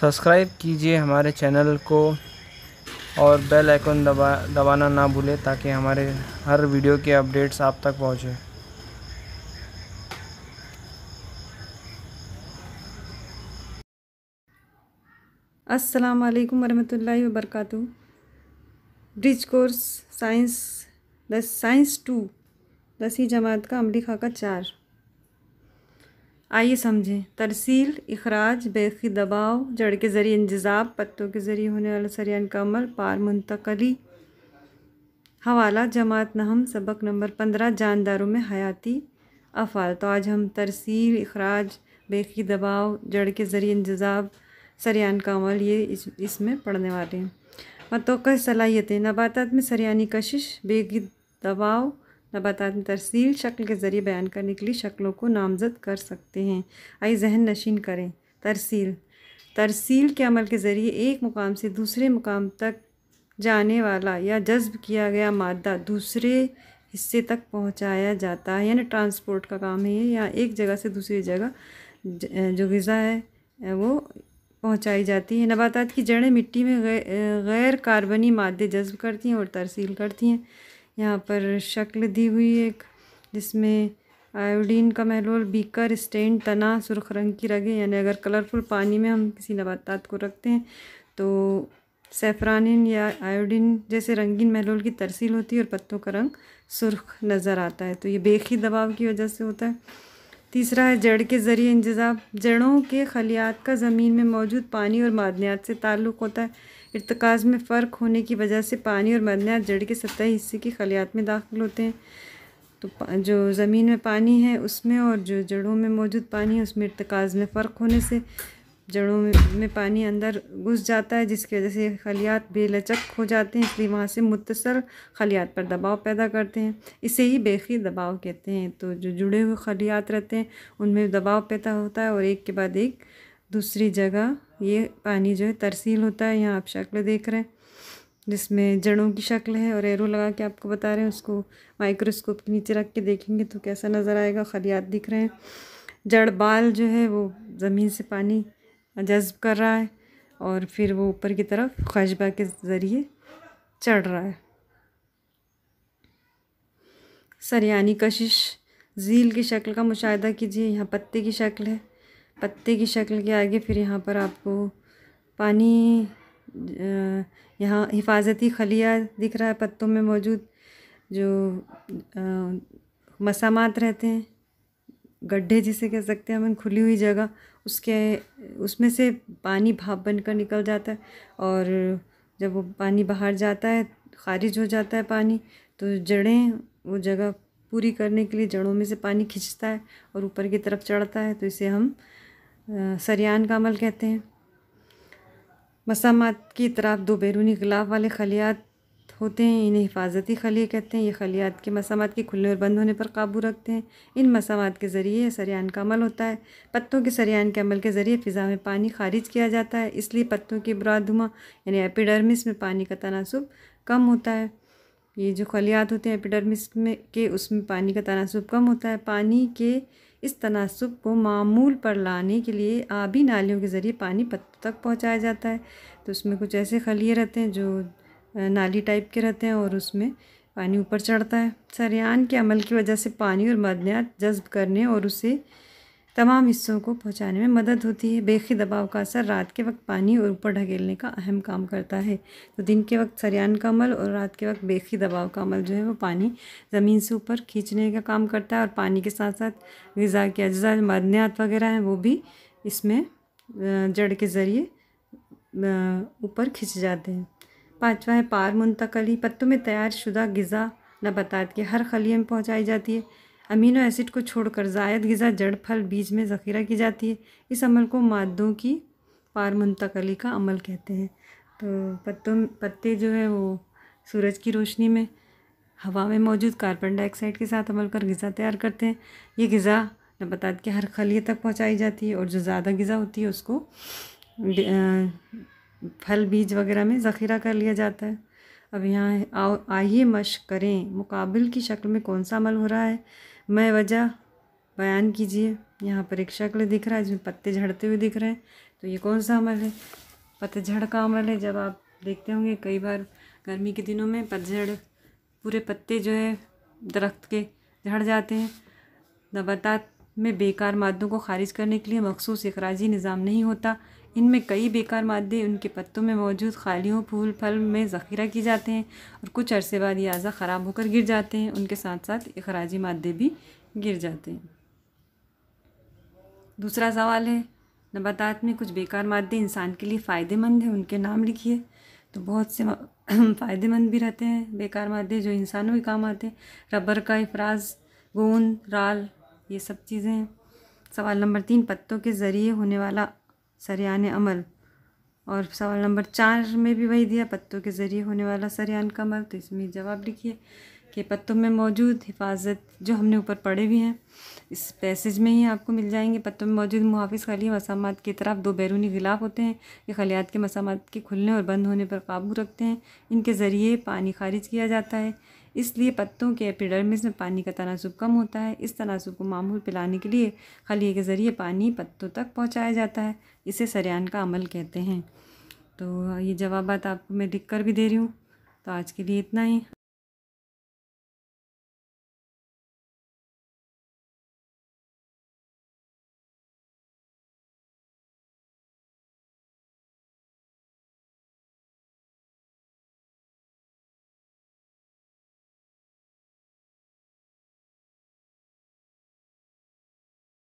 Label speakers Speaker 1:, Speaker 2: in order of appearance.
Speaker 1: subscribe कीजिए हमारे channel को और बेल आइकन दबा दबाना ना भूलें ताकि हमारे हर वीडियो के अपडेट्स आप तक पहुँचें अस्सलाम वालेकुम वरहमतुल्लाहि वबरकातु bridge course science the science to दसवीं जमात का अमली खाका चार आइए समझें तरसील अखराज बेखी दबाव जड़ के ज़रिए इंजाब पत्तों के ज़रिए होने वाला सरियान का अमल पार मुंतकली हवाला जमात नहम सबक नंबर पंद्रह जानदारों में हयाती अफ़ाल तो आज हम तरसील अखराज बेखी दबाव जड़ के ज़रिए इंजाब सरियान का अमल ये इस इसमें पढ़ने वाले हैं मतोक़ सलाहियतें नबातात में सरियानी कशिश बेगी दबाव नबाता तरसील शक्ल के ज़रिए बयान करने के लिए शक्लों को नामजद कर सकते हैं आई जहन नशीन करें तरसील तरसील के अमल के ज़रिए एक मुकाम से दूसरे मुकाम तक जाने वाला या जज्ब किया गया मादा दूसरे हिस्से तक पहुँचाया जाता है यानी ट्रांसपोर्ट का काम है ये या एक जगह से दूसरी जगह जो गज़ा है वो पहुंचाई जाती है नबातात की जड़ें मिट्टी में गैर कार्बनी मादे जज्ब करती हैं और तरसील करती हैं यहाँ पर शक्ल दी हुई है एक जिसमें आयोडीन का महलोल बीकर स्टेन तना सुरख रंग की रगे यानी अगर कलरफुल पानी में हम किसी नबातात को रखते हैं तो सेफ्रानिन या आयोडीन जैसे रंगीन महलोल की तरसील होती है और पत्तों का रंग सुरख नज़र आता है तो ये बेखी दबाव की वजह से होता है तीसरा है जड़ के ज़रिए इंजजाब जड़ों के खलियात का ज़मीन में मौजूद पानी और मादनियात से ताल्लुक़ होता है इरतकाज में फ़र्क होने की वजह से पानी और मदनियात जड़ के सतह हिस्से की खलियात में दाखिल होते हैं तो जो ज़मीन में पानी है उसमें और जो जड़ों में मौजूद पानी है उसमें इरतकाज में फ़र्क होने से जड़ों में, पानी अंदर घुस जाता है जिसकी वजह से खलियात बेलचक हो जाते हैं इसलिए वहाँ से मुतसर खलियात पर दबाव पैदा करते हैं इसे ही बेखी दबाव कहते हैं तो जो जुड़े हुए खलियात रहते हैं उनमें दबाव पैदा होता है और एक के बाद एक दूसरी जगह ये पानी जो है तरसील होता है यहाँ आप शक्ल देख रहे हैं जिसमें जड़ों की शक्ल है और एरो लगा के आपको बता रहे हैं उसको माइक्रोस्कोप के नीचे रख के देखेंगे तो कैसा नज़र आएगा खलियात दिख रहे हैं जड़ बाल जो है वो ज़मीन से पानी जज्ब कर रहा है और फिर वो ऊपर की तरफ खशबा के ज़रिए चढ़ रहा है सरयानी कशिश झील की शक्ल का मुशाह कीजिए यहाँ पत्ते की शक्ल है पत्ते की शक्ल के आगे फिर यहाँ पर आपको पानी यहाँ हिफाजती खलिया दिख रहा है पत्तों में मौजूद जो मसामात रहते हैं गड्ढे जिसे कह सकते हैं हम खुली हुई जगह उसके उसमें से पानी भाप बनकर निकल जाता है और जब वो पानी बाहर जाता है खारिज हो जाता है पानी तो जड़ें वो जगह पूरी करने के लिए जड़ों में से पानी खींचता है और ऊपर की तरफ चढ़ता है तो इसे हम सरियान का अमल कहते हैं मसामात की तरफ दो बैरूनी गलाफ वाले खलियात होते हैं इन्हें हिफाजती खलिए कहते हैं ये खलियात के मसामात के खुलने और बंद होने पर काबू रखते हैं इन मसामात के ज़रिए सरियान का अमल होता है पत्तों के सरियान के अमल के ज़रिए फ़िज़ा में पानी खारिज किया जाता है इसलिए पत्तों की बुरादुमा यानी एपिडर्मिस में पानी का तनासब कम होता है ये जो खलियात होते हैं एपिडर्मिस में के उसमें पानी का तनासब कम होता है पानी के इस तनासब को मामूल पर लाने के लिए आबी नालियों के ज़रिए पानी पत्तों तक पहुंचाया जाता है तो उसमें कुछ ऐसे खलिए रहते हैं जो नाली टाइप के रहते हैं और उसमें पानी ऊपर चढ़ता है सरियान के अमल की वजह से पानी और मदनियात जज्ब करने और उसे तमाम हिस्सों को पहुंचाने में मदद होती है बेखी दबाव का असर रात के वक्त पानी और ऊपर ढकेलने का अहम काम करता है तो दिन के वक्त सरियान का अमल और रात के वक्त बेखी दबाव का अमल जो है वो पानी ज़मीन से ऊपर खींचने का काम करता है और पानी के साथ साथ गज़ा के अज्जा मदनियात वगैरह हैं वो भी इसमें जड़ के ज़रिए ऊपर खींच जाते हैं पाँचवा है पार मुंतकली पत्तों में तैयार शुदा गज़ा नबातात के हर खलिए में पहुँचाई जाती है अमीनो एसिड को छोड़कर जायद गज़ा जड़ फल बीज में ज़ख़ीरा की जाती है इस अमल को मादों की पार मुंतकली का अमल कहते हैं तो पत्तों पत्ते जो है वो सूरज की रोशनी में हवा में मौजूद कार्बन डाइऑक्साइड के साथ अमल कर गज़ा तैयार करते हैं ये गज़ा नबातात के हर खलिए तक पहुँचाई जाती है और जो ज़्यादा गज़ा होती है उसको फल बीज वगैरह में ज़ख़ीरा कर लिया जाता है अब यहाँ आओ आइए मश करें मुकाबिल की शक्ल में कौन सा अमल हो रहा है मैं वजह बयान कीजिए यहाँ पर एक शक्ल दिख रहा है जिसमें पत्ते झड़ते हुए दिख रहे हैं तो ये कौन सा अमल है पतझड़ का अमल है जब आप देखते होंगे कई बार गर्मी के दिनों में पतझड़ पूरे पत्ते जो है दरख्त के झड़ जाते हैं नबाता में बेकार मादों को खारिज करने के लिए मखसूस अखराजी निज़ाम नहीं होता इनमें कई बेकार मादे उनके पत्तों में मौजूद खालियों फूल फल में ज़ख़ीरा किए जाते हैं और कुछ अरसे बाद ये अज़ा ख़राब होकर गिर जाते हैं उनके साथ साथ अखराजी मादे भी गिर जाते हैं दूसरा सवाल है नबातात में कुछ बेकार मादे इंसान के लिए फ़ायदेमंद हैं उनके नाम लिखिए तो बहुत से फ़ायदेमंद भी रहते हैं बेकार मादे जो इंसानों के काम आते हैं रबर का अफराज गोंद राल ये सब चीज़ें हैं सवाल नंबर तीन पत्तों के ज़रिए होने वाला सरयान अमल और सवाल नंबर चार में भी वही दिया पत्तों के ज़रिए होने वाला सरयान का अमल तो इसमें जवाब लिखिए कि पत्तों में मौजूद हिफाजत जो हमने ऊपर पढ़े भी हैं इस पैसेज में ही आपको मिल जाएंगे पत्तों में मौजूद मुहाफ़ खली मसाम की तरफ दो बैरूनी गिलाफ होते हैं ये खलियात के मसाम के खुलने और बंद होने पर काबू रखते हैं इनके ज़रिए पानी खारिज किया जाता है इसलिए पत्तों के एपिडर्मिस में पानी का तनासब कम होता है इस तनासब को मामूल पिलाने के लिए खलिए के ज़रिए पानी पत्तों तक पहुँचाया जाता है इसे सरयान का अमल कहते हैं तो ये जवाब आपको मैं लिख कर भी दे रही हूँ तो आज के लिए इतना ही